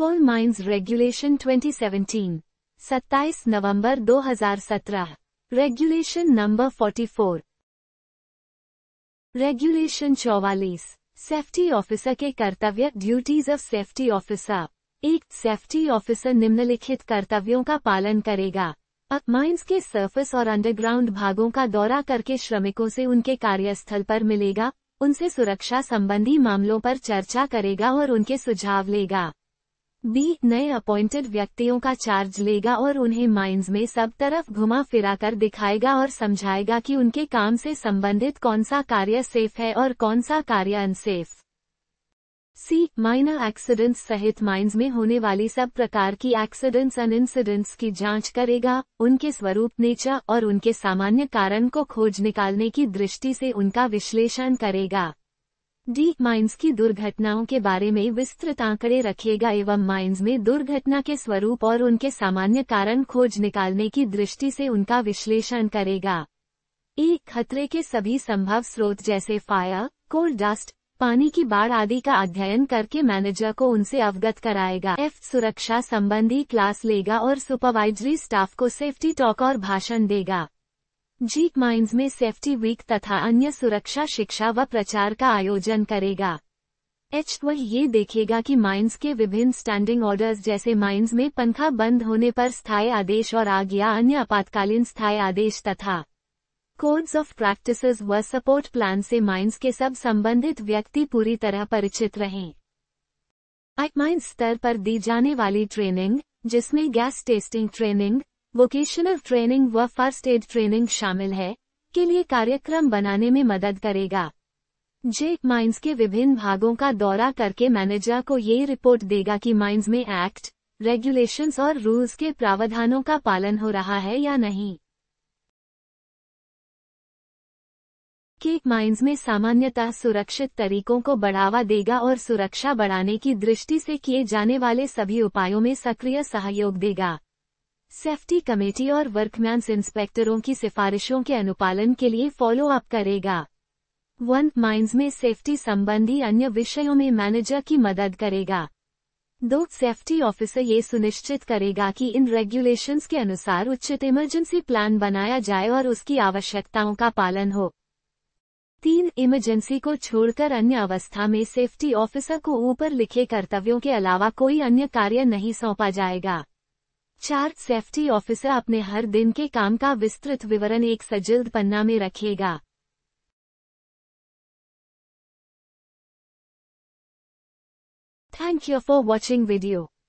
कोल mines regulation 2017 27 नवंबर 2017 regulation number 44 regulation चौवालीस safety officer के कर्तव्य ड्यूटीज ऑफ सेफ्टी ऑफिसर एक सेफ्टी ऑफिसर निम्नलिखित कर्तव्यों का पालन करेगा अब माइंस के सरफेस और अंडरग्राउंड भागों का दौरा करके श्रमिकों से उनके कार्यस्थल पर मिलेगा उनसे सुरक्षा संबंधी मामलों पर चर्चा करेगा और उनके सुझाव लेगा बी नए अपॉइंटेड व्यक्तियों का चार्ज लेगा और उन्हें माइंस में सब तरफ घुमा फिरा कर दिखाएगा और समझाएगा कि उनके काम से संबंधित कौन सा कार्य सेफ है और कौन सा कार्य अनसेफ सी माइनर एक्सीडेंट्स सहित माइंस में होने वाली सब प्रकार की एक्सीडेंट्स एंड इंसिडेंट्स की जांच करेगा उनके स्वरूप नेचर और उनके सामान्य कारण को खोज निकालने की दृष्टि से उनका विश्लेषण करेगा डी माइंस की दुर्घटनाओं के बारे में विस्तृत आंकड़े रखेगा एवं माइंस में दुर्घटना के स्वरूप और उनके सामान्य कारण खोज निकालने की दृष्टि से उनका विश्लेषण करेगा एक खतरे के सभी संभव स्रोत जैसे फायर कोल डस्ट पानी की बाढ़ आदि का अध्ययन करके मैनेजर को उनसे अवगत कराएगा एफ सुरक्षा संबंधी क्लास लेगा और सुपरवाइजरी स्टाफ को सेफ्टी टॉक और भाषण देगा जीक माइंस में सेफ्टी वीक तथा अन्य सुरक्षा शिक्षा व प्रचार का आयोजन करेगा एच वह ये देखेगा कि माइंस के विभिन्न स्टैंडिंग ऑर्डर्स जैसे माइंस में पंखा बंद होने पर स्थायी आदेश और आज्ञा अन्य आपातकालीन स्थायी आदेश तथा कोड्स ऑफ प्रैक्टिस व सपोर्ट प्लान से माइंस के सब संबंधित व्यक्ति पूरी तरह परिचित रहें आई माइंस स्तर पर दी जाने वाली ट्रेनिंग जिसमें gas testing training vocational training व फर्स्ट एड ट्रेनिंग शामिल है के लिए कार्यक्रम बनाने में मदद करेगा जे माइंस के विभिन्न भागों का दौरा करके मैनेजर को ये रिपोर्ट देगा कि माइंस में एक्ट रेगुलेशंस और रूल्स के प्रावधानों का पालन हो रहा है या नहीं केक माइंस में सामान्यतः सुरक्षित तरीकों को बढ़ावा देगा और सुरक्षा बढ़ाने की दृष्टि से किए जाने वाले सभी उपायों में सक्रिय सहयोग देगा सेफ्टी कमेटी और वर्कमैन इंस्पेक्टरों की सिफारिशों के अनुपालन के लिए फॉलो अप करेगा वन माइंस में सेफ्टी संबंधी अन्य विषयों में मैनेजर की मदद करेगा दो सेफ्टी ऑफिसर ये सुनिश्चित करेगा कि इन रेगुलेशंस के अनुसार उचित इमरजेंसी प्लान बनाया जाए और उसकी आवश्यकताओं का पालन हो तीन इमरजेंसी को छोड़कर अन्य अवस्था में सेफ्टी ऑफिसर को ऊपर लिखे कर्तव्यों के अलावा कोई अन्य कार्य नहीं सौंपा जाएगा चार सेफ्टी ऑफिसर अपने हर दिन के काम का विस्तृत विवरण एक सजिल्द पन्ना में रखेगा thank you for watching video